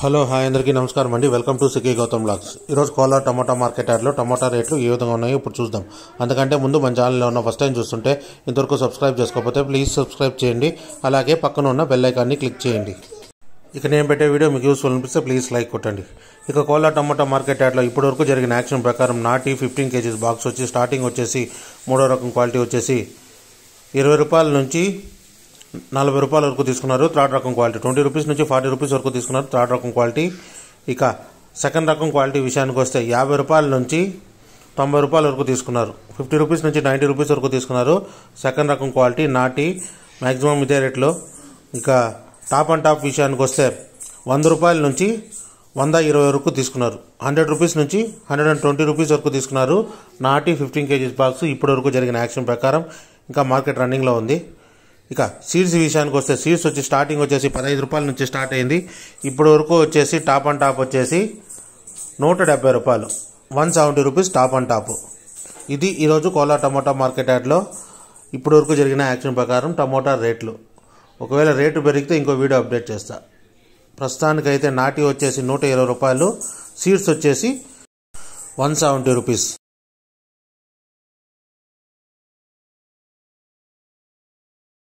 hello hi అందరికీ నమస్కారం అండి welcome to C K Gautam blogs ఈరోజు కోలా టమాటా మార్కెట్ యాడ్లో టమాటా రేట్లు ఏ విధంగా ఉన్నాయో ఇప్పుడు చూద్దాం అందుకంటే ముందు మన ఛానల్లో ఉన్న ఫస్ట్ టైం చూస్తుంటే ఇంతవరకు సబ్స్క్రైబ్ చేసుకోకపోతే ప్లీజ్ సబ్స్క్రైబ్ చేయండి అలాగే పక్కన ఉన్న బెల్ క్లిక్ చేయండి ఇక నేను పెట్టే వీడియో మీకు యూస్ఫుల్ అనిపిస్తే ప్లీజ్ లైక్ కొట్టండి ఇక కోలా టమాటా మార్కెట్ యాడ్లో ఇప్పటివరకు జరిగిన యాక్షన్ ప్రకారం నాటి ఫిఫ్టీన్ కేజీస్ బాక్స్ వచ్చి స్టార్టింగ్ వచ్చేసి మూడో రకం క్వాలిటీ వచ్చేసి ఇరవై రూపాయల నుంచి నలభై రూపాయల వరకు తీసుకున్నారు థర్డ్ రకం క్వాలిటీ ట్వంటీ రూపీస్ నుంచి ఫార్టీ రూపీస్ వరకు తీసుకున్నారు థర్డ్ రకం క్వాలిటీ ఇక సెకండ్ రకం క్వాలిటీ విషయానికి వస్తే యాభై రూపాయల నుంచి తొంభై రూపాయల వరకు తీసుకున్నారు ఫిఫ్టీ రూపీస్ నుంచి నైంటీ రూపీస్ వరకు తీసుకున్నారు సెకండ్ రకం క్వాలిటీ నాటి మ్యాక్సిమం ఇదే రేట్లో ఇంకా టాప్ అండ్ టాప్ విషయానికి వస్తే వంద రూపాయల నుంచి వంద ఇరవై వరకు తీసుకున్నారు హండ్రెడ్ రూపీస్ నుంచి హండ్రెడ్ అండ్ ట్వంటీ రూపీస్ వరకు తీసుకున్నారు నాటి ఫిఫ్టీన్ కేజీస్ బాక్స్ ఇప్పటి వరకు జరిగిన యాక్షన్ ప్రకారం ఇంకా మార్కెట్ రన్నింగ్లో ఉంది ఇక సీడ్స్ విషయానికి వస్తే సీడ్స్ వచ్చి స్టార్టింగ్ వచ్చేసి పదహైదు రూపాయల నుంచి స్టార్ట్ అయింది ఇప్పటి వరకు వచ్చేసి టాప్ అండ్ టాప్ వచ్చేసి నూట డెబ్బై రూపాయలు one seventy rupees top and top ఇది ఈరోజు కోలా టమోటా మార్కెట్ యార్డ్లో ఇప్పటి వరకు జరిగిన యాక్షన్ ప్రకారం టమోటా రేట్లు ఒకవేళ రేటు పెరిగితే ఇంకో వీడియో అప్డేట్ చేస్తా ప్రస్తుతానికైతే నాటి వచ్చేసి నూట ఇరవై రూపాయలు సీడ్స్ వచ్చేసి వన్ సెవెంటీ రూపీస్